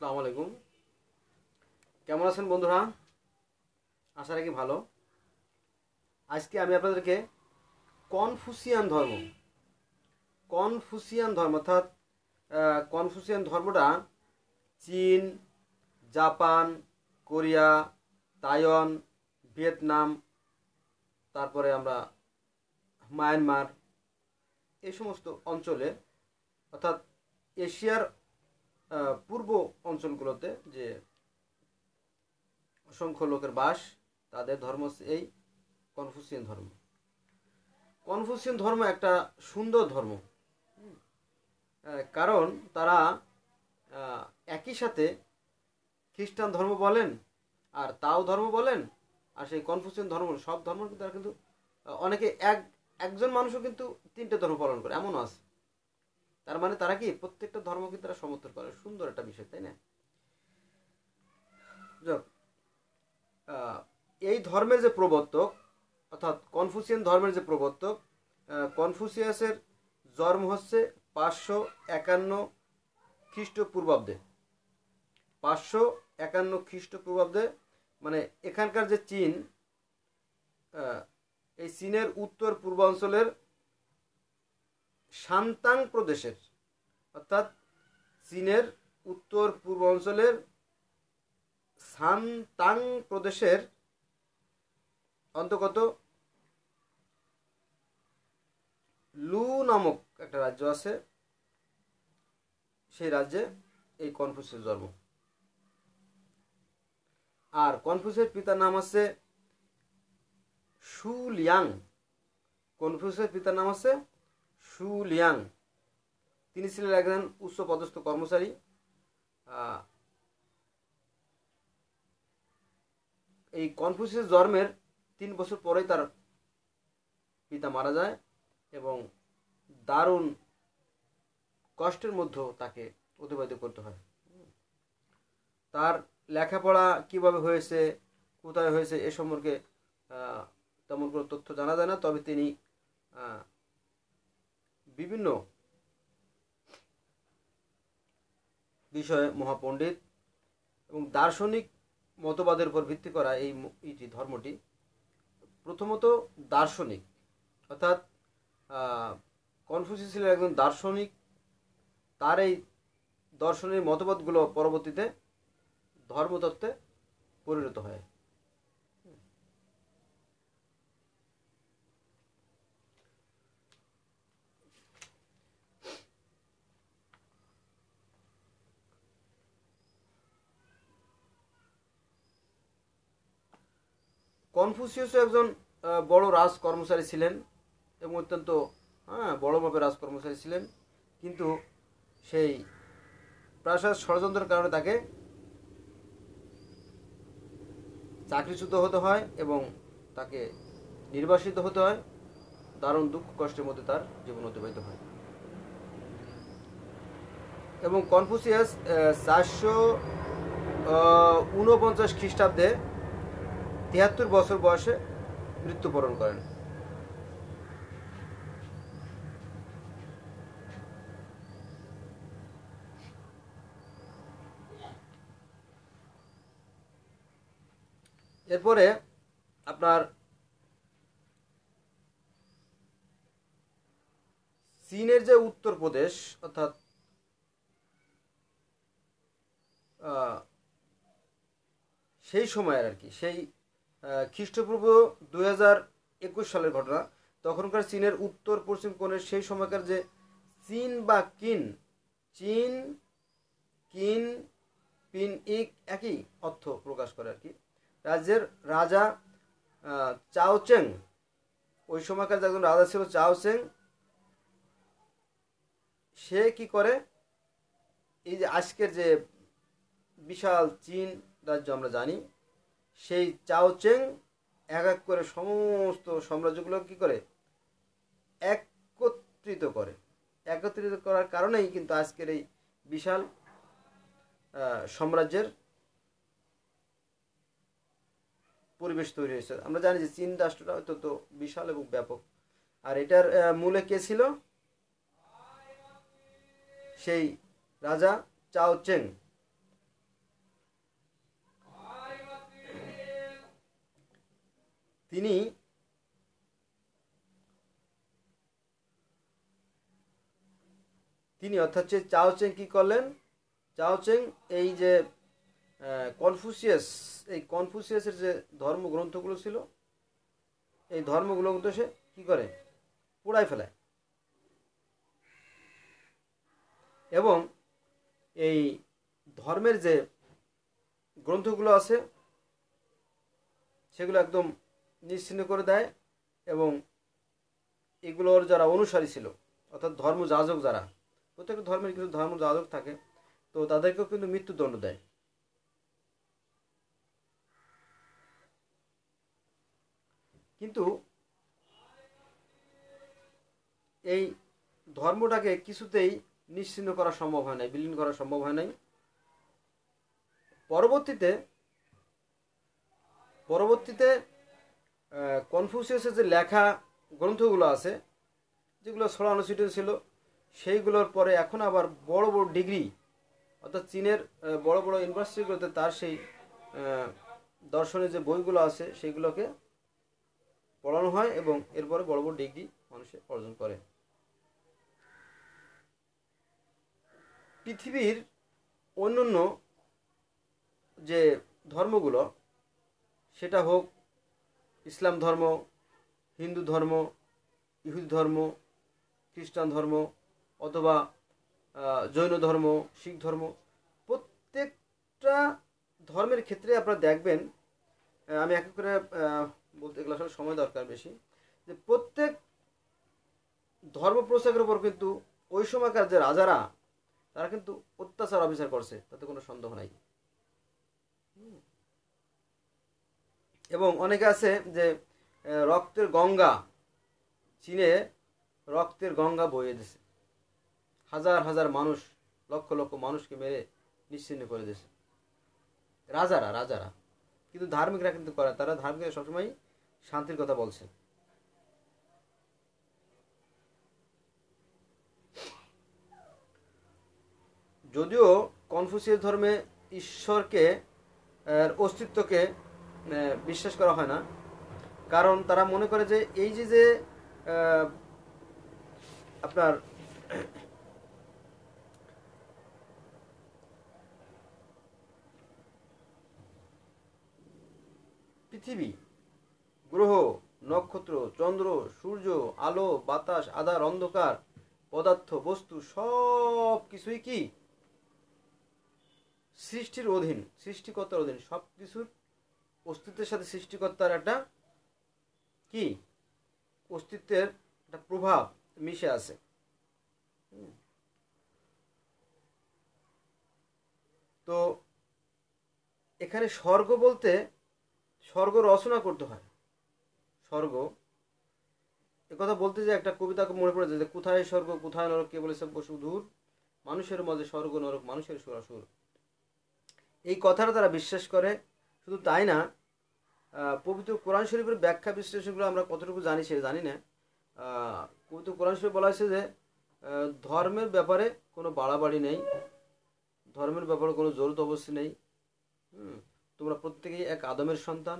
আসসালামু আলাইকুম কেমন আছেন বন্ধুরা আশা রাখি ভালো আজকে আমি আপনাদেরকে কনফুসিয়ান ধর্ম কনফুসিয়ান ধর্ম অর্থাৎ কনফুসিয়ান ধর্মটা চীন জাপান কোরিয়া তাইওয়ান ভিয়েতনাম তারপরে আমরা মায়ানমার এই সমস্ত অঞ্চলে অর্থাৎ এশিয়ার পূর্ব অঞ্চলগুলোতে যে অসংখ্য লোকের বাস তাদের ধর্ম এই কনফুসিয়ান ধর্ম কনফুসিয়ান ধর্ম একটা সুন্দর ধর্ম কারণ তারা একই সাথে খ্রিস্টান ধর্ম বলেন আর তাও ধর্ম বলেন আর সেই কনফুসিয়ান ধর্ম সব ধর্ম কিন্তু তারা কিন্তু অনেকে এক একজন মানুষও কিন্তু তিনটে ধর্ম পালন করে এমনও আছে তার মানে তারা কি প্রত্যেকটা ধর্মকে তারা সমর্থন করে সুন্দর একটা বিষয় তাই না এই ধর্মের যে প্রবর্তক অর্থাৎ কনফুসিয়ান ধর্মের যে প্রবর্তক কনফুসিয়াসের জন্ম হচ্ছে পাঁচশো একান্ন খ্রিস্টপূর্বাব্দে পাঁচশো একান্ন খ্রিস্টপূর্বাব্দে মানে এখানকার যে চীন এই চীনের উত্তর পূর্বাঞ্চলের শান্তাং প্রদেশের অর্থাৎ চীনের উত্তর পূর্ব অঞ্চলের সান্তাং প্রদেশের অন্তর্গত লু নামক একটা রাজ্য আছে সেই রাজ্যে এই কনফুসের জন্ম আর কনফুসের পিতার নাম আছে লিয়াং কনফুসের পিতার নাম আছে সু লিয়াং তিনি ছিলেন একজন উচ্চ পদস্থ কর্মচারী এই কনফিউসিয়াস জন্মের তিন বছর পরেই তার পিতা মারা যায় এবং দারুণ কষ্টের মধ্যে তাকে অতিবাহিত করতে হয় তার লেখাপড়া কিভাবে হয়েছে কোথায় হয়েছে এ সম্পর্কে তেমন কোনো তথ্য জানা যায় না তবে তিনি বিভিন্ন বিষয়ে মহাপণ্ডিত এবং দার্শনিক মতবাদের উপর ভিত্তি করা এই যে ধর্মটি প্রথমত দার্শনিক অর্থাৎ কনফুসি ছিলেন একজন দার্শনিক তার এই দর্শনের মতবাদগুলো পরবর্তীতে ধর্মতত্ত্বে পরিণত হয় কনফুসিয়াসও একজন বড় রাজ কর্মচারী ছিলেন এবং অত্যন্ত হ্যাঁ বড় মাপের রাজ কর্মচারী ছিলেন কিন্তু সেই প্রাসাদ ষড়যন্ত্রের কারণে তাকে চাকরিচ্যুত হতে হয় এবং তাকে নির্বাসিত হতে হয় দারুণ দুঃখ কষ্টের মধ্যে তার জীবন অতিবাহিত হয় এবং কনফুসিয়াস চারশো ঊনপঞ্চাশ খ্রিস্টাব্দে তিয়াত্তর বছর বয়সে মৃত্যুবরণ করেন এরপরে আপনার চীনের যে উত্তরপ্রদেশ অর্থাৎ সেই সময়ের আর কি সেই খ্রিস্টপূর্ব একুশ সালের ঘটনা তখনকার চীনের উত্তর পশ্চিম কোণে সেই সময়কার যে চীন বা কিন চীন কিন পিন ইক একই অর্থ প্রকাশ করে আর কি রাজ্যের রাজা চাওচেং ওই সময়কার একজন রাজা ছিল চাওচেং সে কি করে এই যে আজকের যে বিশাল চীন রাজ্য আমরা জানি সেই চাও চেং এক এক করে সমস্ত সাম্রাজ্যগুলো কী করে একত্রিত করে একত্রিত করার কারণেই কিন্তু আজকের এই বিশাল সাম্রাজ্যের পরিবেশ তৈরি হয়েছে আমরা জানি যে চীন রাষ্ট্রটা অত্যন্ত বিশাল এবং ব্যাপক আর এটার মূলে কে ছিল সেই রাজা চাও চেং তিনি তিনি অর্থাৎ হচ্ছে চাওচেং কি করলেন চাওচেং এই যে কনফুসিয়াস এই কনফুসিয়াসের যে ধর্মগ্রন্থগুলো ছিল এই ধর্মগুলো কিন্তু সে কী করে পুড়াই ফেলায় এবং এই ধর্মের যে গ্রন্থগুলো আছে সেগুলো একদম নিশ্চিন্ন করে দেয় এবং এগুলোর যারা অনুসারী ছিল অর্থাৎ ধর্ম যাজক যারা প্রত্যেকটা ধর্মের কিন্তু যাজক থাকে তো তাদেরকেও কিন্তু মৃত্যুদণ্ড দেয় কিন্তু এই ধর্মটাকে কিছুতেই নিশ্চিন্ন করা সম্ভব হয় নাই বিলীন করা সম্ভব হয় নাই পরবর্তীতে পরবর্তীতে কনফিউসিয়াসের যে লেখা গ্রন্থগুলো আছে যেগুলো ছড়ানো অনুষ্ঠিত ছিল সেইগুলোর পরে এখন আবার বড় বড় ডিগ্রি অর্থাৎ চীনের বড় বড় ইউনিভার্সিটিগুলোতে তার সেই দর্শনের যে বইগুলো আছে সেইগুলোকে পড়ানো হয় এবং এরপরে বড় বড় ডিগ্রি মানুষে অর্জন করে পৃথিবীর অন্যান্য যে ধর্মগুলো সেটা হোক ইসলাম ধর্ম হিন্দু ধর্ম ইহুদি ধর্ম খ্রিস্টান ধর্ম অথবা জৈন ধর্ম শিখ ধর্ম প্রত্যেকটা ধর্মের ক্ষেত্রে আপনারা দেখবেন আমি এক করে বলতে গেলে আসলে সময় দরকার বেশি যে প্রত্যেক ধর্ম প্রচারের উপর কিন্তু ওই সময়কার যে রাজারা তারা কিন্তু অত্যাচার অবিচার করছে তাতে কোনো সন্দেহ নাই এবং অনেকে আছে যে রক্তের গঙ্গা চীনে রক্তের গঙ্গা বয়ে দিছে হাজার হাজার মানুষ লক্ষ লক্ষ মানুষকে মেরে নিশ্চিন্ন করে দিয়েছে রাজারা রাজারা কিন্তু ধার্মিকরা কিন্তু করে তারা ধার্মিকরা সবসময় শান্তির কথা বলছে যদিও কনফুসিয়াস ধর্মে ঈশ্বরকে অস্তিত্বকে বিশ্বাস করা হয় না কারণ তারা মনে করে যে এই যে যে আপনার পৃথিবী গ্রহ নক্ষত্র চন্দ্র সূর্য আলো বাতাস আধার অন্ধকার পদার্থ বস্তু সব কিছুই কি সৃষ্টির অধীন সৃষ্টিকর্তার অধীন সব কিছুর অস্তিত্বের সাথে সৃষ্টিকর্তার একটা কি অস্তিত্বের একটা প্রভাব মিশে আছে তো এখানে স্বর্গ বলতে স্বর্গ রচনা করতে হয় স্বর্গ কথা বলতে যে একটা কবিতাকে মনে পড়েছে যে কোথায় স্বর্গ কোথায় নরক কে বলেছে পশু দূর মানুষের মাঝে স্বর্গ নরক মানুষের সুরাসুর এই কথাটা তারা বিশ্বাস করে শুধু তাই না পবিত্র কোরআন শরীফের ব্যাখ্যা বিশ্লেষণগুলো আমরা কতটুকু জানি সেটা জানি না পবিত্র কোরআন শরীফ বলা হয়েছে যে ধর্মের ব্যাপারে কোনো বাড়াবাড়ি নেই ধর্মের ব্যাপারে কোনো জরুর অবস্থা নেই তোমরা প্রত্যেকেই এক আদমের সন্তান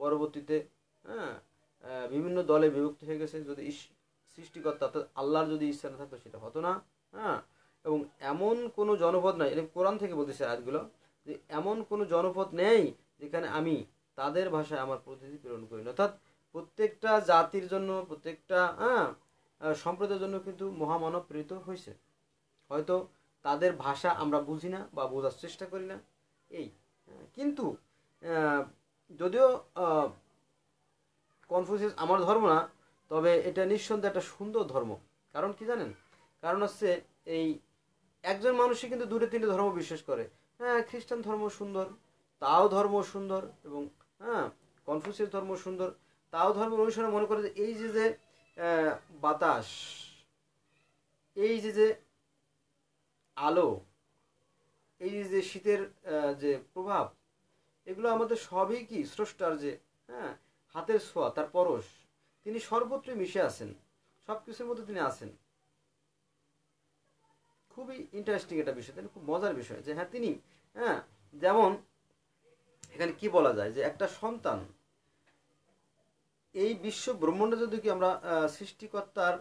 পরবর্তীতে হ্যাঁ বিভিন্ন দলে বিভক্ত হয়ে গেছে যদি সৃষ্টিকর্তা আল্লাহর যদি ইচ্ছা না থাকতো সেটা হতো না হ্যাঁ এবং এমন কোনো জনপদ নাই এটা কোরআন থেকে বলতেছে আজগুলো যে এমন কোনো জনপদ নেই যেখানে আমি তাদের ভাষায় আমার প্রতিনিধি প্রেরণ করি অর্থাৎ প্রত্যেকটা জাতির জন্য প্রত্যেকটা হ্যাঁ সম্প্রদায়ের জন্য কিন্তু মহামানব প্রেরিত হয়েছে হয়তো তাদের ভাষা আমরা বুঝি না বা বোঝার চেষ্টা করি না এই হ্যাঁ, কিন্তু যদিও কনফিউসিয়াস আমার ধর্ম না তবে এটা নিঃসন্দেহে একটা সুন্দর ধর্ম কারণ কি জানেন কারণ হচ্ছে এই একজন মানুষই কিন্তু দুটো তিনটে ধর্ম বিশ্বাস করে হ্যাঁ খ্রিস্টান ধর্ম সুন্দর তাও ধর্ম সুন্দর এবং হ্যাঁ কনফিউসিয়াস ধর্ম সুন্দর তাও ধর্ম অনুসারে মনে করে যে এই যে যে বাতাস এই যে যে আলো এই যে শীতের যে প্রভাব এগুলো আমাদের সবই কি স্রষ্টার যে হ্যাঁ হাতের ছোঁয়া তার পরশ তিনি সর্বত্রই মিশে আছেন সব কিছুর মধ্যে তিনি আছেন খুবই ইন্টারেস্টিং একটা বিষয় তিনি খুব মজার বিষয় যে হ্যাঁ তিনি হ্যাঁ যেমন এখানে কি বলা যায় যে একটা সন্তান এই বিশ্ব ব্রহ্মাণ্ড যদি কি আমরা সৃষ্টিকর্তার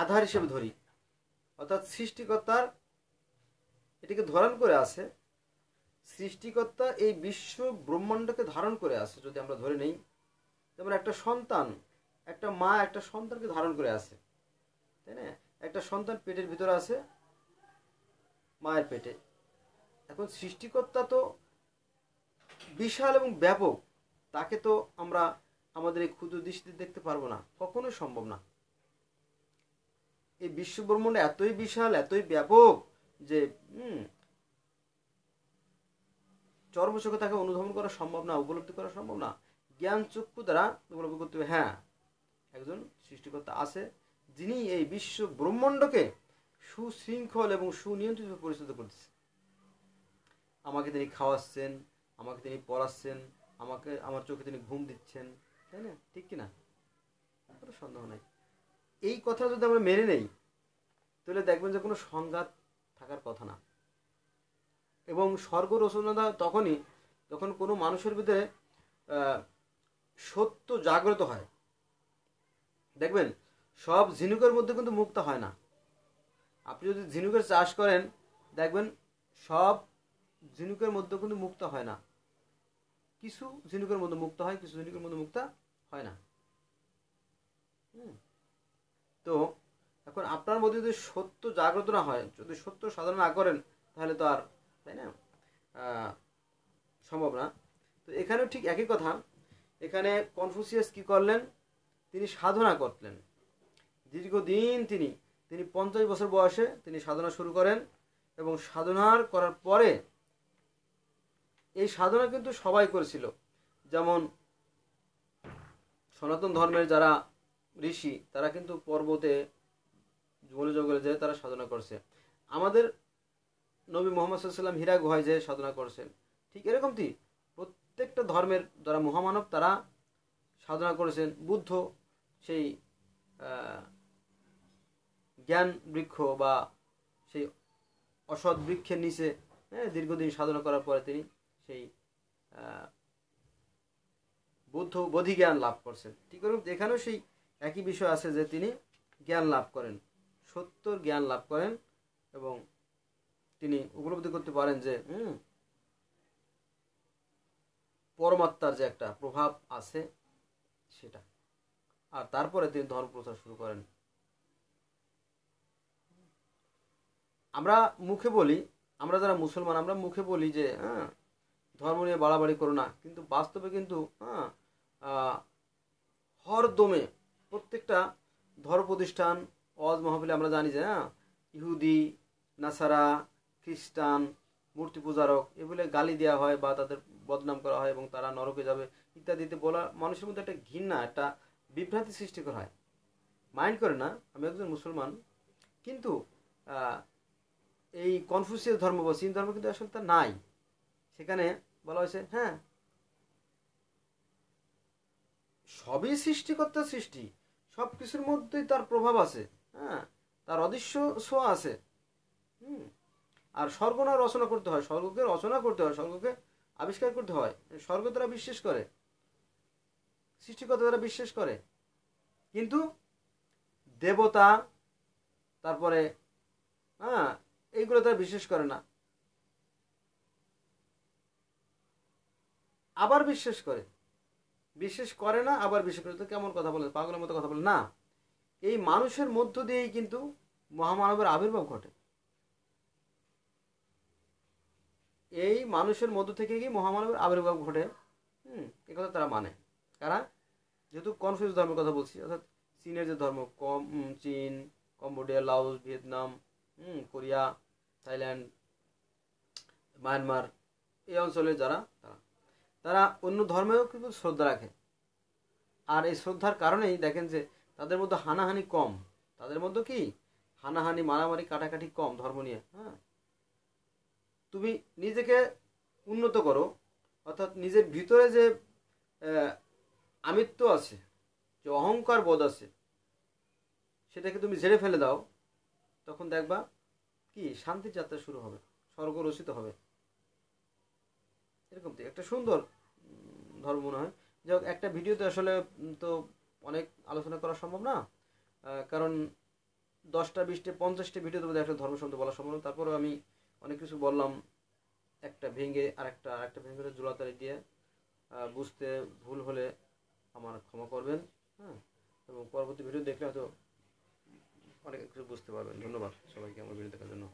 আধার হিসেবে ধরি অর্থাৎ সৃষ্টিকর্তার এটিকে ধারণ করে আছে সৃষ্টিকর্তা এই বিশ্ব ব্রহ্মাণ্ডকে ধারণ করে আছে যদি আমরা ধরে নেই যেমন একটা সন্তান একটা মা একটা সন্তানকে ধারণ করে আছে তাই না একটা সন্তান পেটের ভিতরে আছে মায়ের পেটে এখন সৃষ্টিকর্তা তো বিশাল এবং ব্যাপক তাকে তো আমরা আমাদের এই ক্ষুদ্র দৃষ্টিতে দেখতে পারবো না কখনোই সম্ভব না এই বিশ্বব্রহ্মাণ্ড এতই বিশাল এতই ব্যাপক যে চর্মচক্ষে তাকে অনুধাবন করা সম্ভব না উপলব্ধি করা সম্ভব না জ্ঞান চক্ষু দ্বারা উপলব্ধি করতে হবে হ্যাঁ একজন সৃষ্টিকর্তা আছে যিনি এই বিশ্ব ব্রহ্মাণ্ডকে সুশৃঙ্খল এবং সুনিয়ন্ত্রিত পরিচালিত করতেছে আমাকে তিনি খাওয়াচ্ছেন আমাকে তিনি পড়াচ্ছেন আমাকে আমার চোখে তিনি ঘুম দিচ্ছেন তাই না ঠিক কি না কোনো সন্দেহ নাই এই কথা যদি আমরা মেনে নেই তাহলে দেখবেন যে কোনো সংঘাত থাকার কথা না এবং স্বর্গ রচনাটা তখনই যখন কোনো মানুষের ভিতরে সত্য জাগ্রত হয় দেখবেন সব ঝিনুকের মধ্যে কিন্তু মুক্ত হয় না আপনি যদি ঝিনুকের চাষ করেন দেখবেন সব ঝিনুকের মধ্যে কিন্তু মুক্ত হয় না কিছু ঝিনুকের মধ্যে মুক্ত হয় কিছু ঝিনুকের মধ্যে মুক্তা হয় না তো এখন আপনার মধ্যে যদি সত্য জাগ্রত না হয় যদি সত্য সাধনা না করেন তাহলে তো আর তাই না সম্ভব না তো এখানেও ঠিক একই কথা এখানে কনফুসিয়াস কি করলেন তিনি সাধনা করলেন দীর্ঘদিন তিনি তিনি পঞ্চাশ বছর বয়সে তিনি সাধনা শুরু করেন এবং সাধনার করার পরে এই সাধনা কিন্তু সবাই করেছিল যেমন সনাতন ধর্মের যারা ঋষি তারা কিন্তু পর্বতে জঙ্গলে জঙ্গলে যেয়ে তারা সাধনা করছে আমাদের নবী মোহাম্মদ সাল্লাম হীরা গুহায় যেয়ে সাধনা করছেন ঠিক এরকম কি প্রত্যেকটা ধর্মের যারা মহামানব তারা সাধনা করেছেন বুদ্ধ সেই জ্ঞান বৃক্ষ বা সেই অসৎ বৃক্ষের নিচে হ্যাঁ দীর্ঘদিন সাধনা করার পরে তিনি সেই বুদ্ধ বোধি জ্ঞান লাভ করছেন ঠিক এরকম এখানেও সেই একই বিষয় আছে যে তিনি জ্ঞান লাভ করেন সত্যর জ্ঞান লাভ করেন এবং তিনি উপলব্ধি করতে পারেন যে পরমাত্মার যে একটা প্রভাব আছে সেটা আর তারপরে তিনি ধর্ম প্রচার শুরু করেন আমরা মুখে বলি আমরা যারা মুসলমান আমরা মুখে বলি যে হ্যাঁ ধর্ম নিয়ে বাড়াবাড়ি করো না কিন্তু বাস্তবে কিন্তু হ্যাঁ হরদমে প্রত্যেকটা ধর্ম প্রতিষ্ঠান অজ মহাবিলে আমরা জানি যে হ্যাঁ ইহুদি নাসারা খ্রিস্টান মূর্তি পূজারক এগুলো গালি দেওয়া হয় বা তাদের বদনাম করা হয় এবং তারা নরকে যাবে ইত্যাদিতে বলা মানুষের মধ্যে একটা ঘৃণা একটা বিভ্রান্তি সৃষ্টি করা হয় মাইন্ড করে না আমি একজন মুসলমান কিন্তু এই কনফিউসিয়াস ধর্ম বা সিন ধর্ম কিন্তু আসলে তা নাই সেখানে বলা হয়েছে হ্যাঁ সবই সৃষ্টিকর্তা সৃষ্টি সব কিছুর মধ্যেই তার প্রভাব আছে হ্যাঁ তার অদৃশ্য ছোঁয়া আছে হুম আর স্বর্গ না রচনা করতে হয় স্বর্গকে রচনা করতে হয় স্বর্গকে আবিষ্কার করতে হয় স্বর্গ তারা বিশ্বাস করে সৃষ্টিকর্তা তারা বিশ্বাস করে কিন্তু দেবতা তারপরে হ্যাঁ এইগুলো তারা বিশ্বাস করে না আবার বিশ্বাস করে বিশ্বাস করে না আবার বিশ্বাস করে তো কেমন কথা বলে পাগলের মতো কথা বলে না এই মানুষের মধ্য দিয়েই কিন্তু মহামানবের আবির্ভাব ঘটে এই মানুষের মধ্য থেকে কি মহামানবের আবির্ভাব ঘটে হুম এ কথা তারা মানে কারা যেহেতু কনফিউজ ধর্মের কথা বলছি অর্থাৎ চীনের যে ধর্ম কম চীন কম্বোডিয়া লাউস ভিয়েতনাম হুম কোরিয়া থাইল্যান্ড মায়ানমার এই অঞ্চলের যারা তারা তারা অন্য ধর্মেও কিন্তু শ্রদ্ধা রাখে আর এই শ্রদ্ধার কারণেই দেখেন যে তাদের মধ্যে হানাহানি কম তাদের মধ্যে কি হানাহানি মারামারি কাটাকাটি কম ধর্ম নিয়ে হ্যাঁ তুমি নিজেকে উন্নত করো অর্থাৎ নিজের ভিতরে যে আমিত্ব আছে যে অহংকার বোধ আছে সেটাকে তুমি ঝেড়ে ফেলে দাও তখন দেখবা কি শান্তির যাত্রা শুরু হবে স্বর্গ রচিত হবে এরকম তো একটা সুন্দর ধর্ম মনে হয় যাই হোক একটা ভিডিওতে আসলে তো অনেক আলোচনা করা সম্ভব না কারণ দশটা বিশটা পঞ্চাশটা ভিডিওতে মধ্যে একটা ধর্ম সম্বন্ধে বলা সম্ভব না তারপরেও আমি অনেক কিছু বললাম একটা ভেঙে আর একটা আর একটা ভেঙে জোলাতারি দিয়ে বুঝতে ভুল হলে আমার ক্ষমা করবেন হ্যাঁ এবং পরবর্তী ভিডিও দেখলে হয়তো অনেক কিছু বুঝতে পারবেন ধন্যবাদ সবাইকে আমার ভিডিও দেখার জন্য